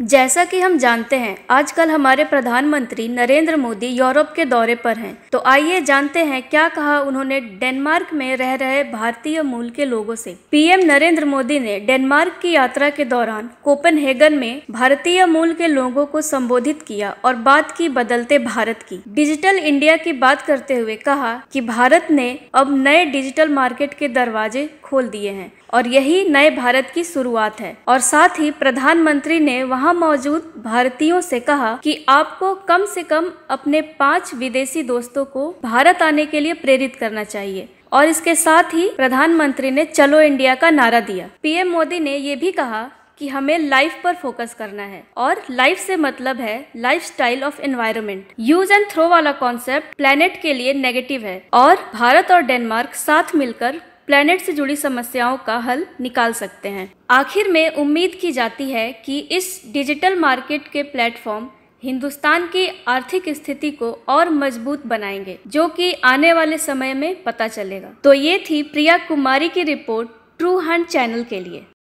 जैसा कि हम जानते हैं आजकल हमारे प्रधानमंत्री नरेंद्र मोदी यूरोप के दौरे पर हैं तो आइए जानते हैं क्या कहा उन्होंने डेनमार्क में रह रहे भारतीय मूल के लोगों से पीएम नरेंद्र मोदी ने डेनमार्क की यात्रा के दौरान कोपेनहेगन में भारतीय मूल के लोगों को संबोधित किया और बात की बदलते भारत की डिजिटल इंडिया की बात करते हुए कहा की भारत ने अब नए डिजिटल मार्केट के दरवाजे खोल दिए हैं और यही नए भारत की शुरुआत है और साथ ही प्रधानमंत्री ने वहाँ वहां मौजूद भारतीयों से कहा कि आपको कम से कम अपने पांच विदेशी दोस्तों को भारत आने के लिए प्रेरित करना चाहिए और इसके साथ ही प्रधानमंत्री ने चलो इंडिया का नारा दिया पीएम मोदी ने ये भी कहा कि हमें लाइफ पर फोकस करना है और लाइफ से मतलब है lifestyle of environment use and throw वाला कॉन्सेप्ट प्लेनेट के लिए नेगेटिव है और भारत और डेनमार्क साथ मिलकर प्लैनेट से जुड़ी समस्याओं का हल निकाल सकते हैं आखिर में उम्मीद की जाती है कि इस डिजिटल मार्केट के प्लेटफॉर्म हिंदुस्तान की आर्थिक स्थिति को और मजबूत बनाएंगे जो कि आने वाले समय में पता चलेगा तो ये थी प्रिया कुमारी की रिपोर्ट ट्रू हंट चैनल के लिए